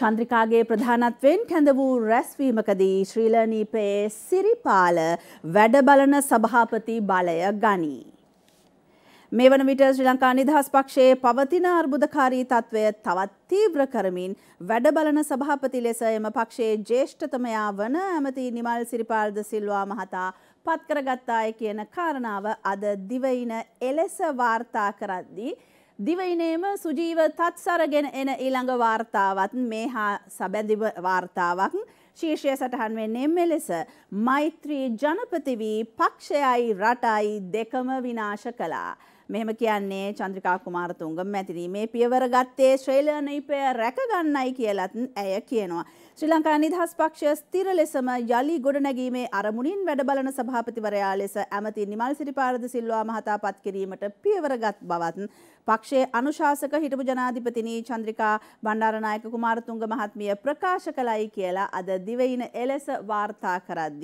චන්ද්‍රිකාගේ ප්‍රධානත්වෙන් කැඳ වූ රැස්වීමකදී ශ්‍රීලනීපයේ සිරිපාල වැඩ බලන සභාපති බලය ගනී. මේ වන විට ශ්‍රී ලංකා නිදහස් පක්ෂයේ පවතින අර්බුදකාරී තත්ත්වය තවත් තීව්‍ර කරමින් වැඩ බලන සභාපති ලෙස එම පක්ෂයේ ජේෂ්ඨතමයා වන ඇමති නිමල් සිරිපාල්ද සිල්වා මහතා පත්කරගත්තාය කියන කාරණාව අද දිවයින එලෙස වාර්තා කරද්දී දිවයිනේම සුජීව තත්සරගෙන එන ඊළඟ වාර්තාවත් මේ හා සබැඳිව වාර්තාවක් ශීර්ෂය සටහන් වෙන්නේ මෙලෙස මෛත්‍රී ජනපතිවී පක්ෂයයි රටයි දෙකම විනාශ කළා. මෙහෙම කියන්නේ චන්ද්‍රිකා කුමාරතුංග මැතිනී මේ පියවර ගත්තේ ශ්‍රේලනීපය රැකගන්නයි කියලත් ඇය කියනවා. ශ්‍රී ලංකා නිදහස් පක්ෂය ස්ථිර ලෙසම යළි ගොඩනැගීමේ අරමුණින් වැඩබලන සභාපතිවරයා ලෙස ඇමති නිමල් සිරිපාරද සිල්වා මහතා පත් කිරීමට පියවරගත් බවත් පක්ෂයේ අනුශාසක හිටපු ජනාධිපතිනී චන්ද්‍රිකා බණ්ඩාරනායක කුමාරතුංග මහත්මිය ප්‍රකාශ කළයි කියලා අද දිවයින එලෙස වාර්තා කරද්දී